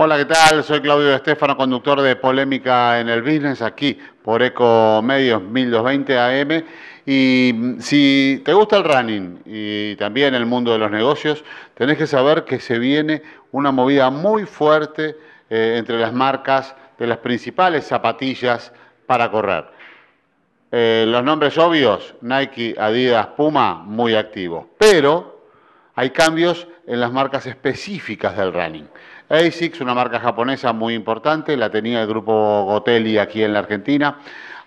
Hola, ¿qué tal? Soy Claudio Estefano, conductor de Polémica en el Business, aquí por Eco Medios 1220 AM. Y mm, si te gusta el running y también el mundo de los negocios, tenés que saber que se viene una movida muy fuerte eh, entre las marcas de las principales zapatillas para correr. Eh, los nombres obvios, Nike, Adidas, Puma, muy activos. Pero hay cambios en las marcas específicas del running. ASICS, una marca japonesa muy importante, la tenía el grupo Gotelli aquí en la Argentina.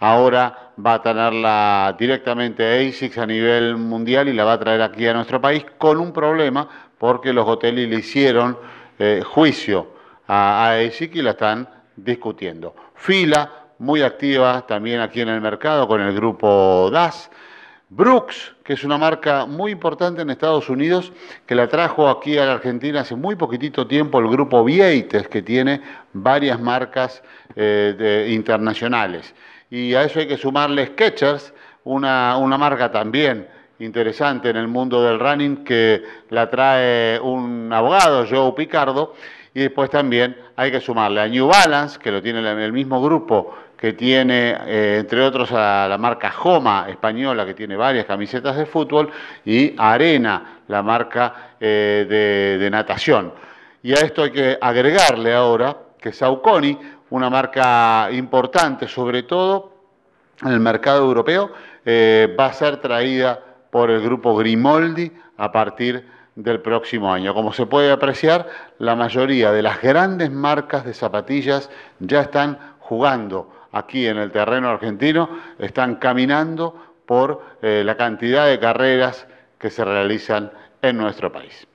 Ahora va a tenerla directamente ASICS a nivel mundial y la va a traer aquí a nuestro país con un problema porque los Gotelli le hicieron eh, juicio a ASICS y la están discutiendo. Fila, muy activa también aquí en el mercado con el grupo DAS. Brooks, que es una marca muy importante en Estados Unidos, que la trajo aquí a la Argentina hace muy poquitito tiempo el grupo Vieites, que tiene varias marcas eh, internacionales. Y a eso hay que sumarle Sketchers, una, una marca también interesante en el mundo del running que la trae un abogado, Joe Picardo, y después también hay que sumarle a New Balance, que lo tiene el mismo grupo que tiene, eh, entre otros, a la marca Joma española, que tiene varias camisetas de fútbol, y Arena, la marca eh, de, natación. Y a esto hay que agregarle ahora que Sauconi, una marca importante, sobre todo en el mercado europeo, eh, va a ser traída por el grupo Grimoldi a partir de del próximo año. Como se puede apreciar, la mayoría de las grandes marcas de zapatillas ya están jugando aquí en el terreno argentino, están caminando por eh, la cantidad de carreras que se realizan en nuestro país.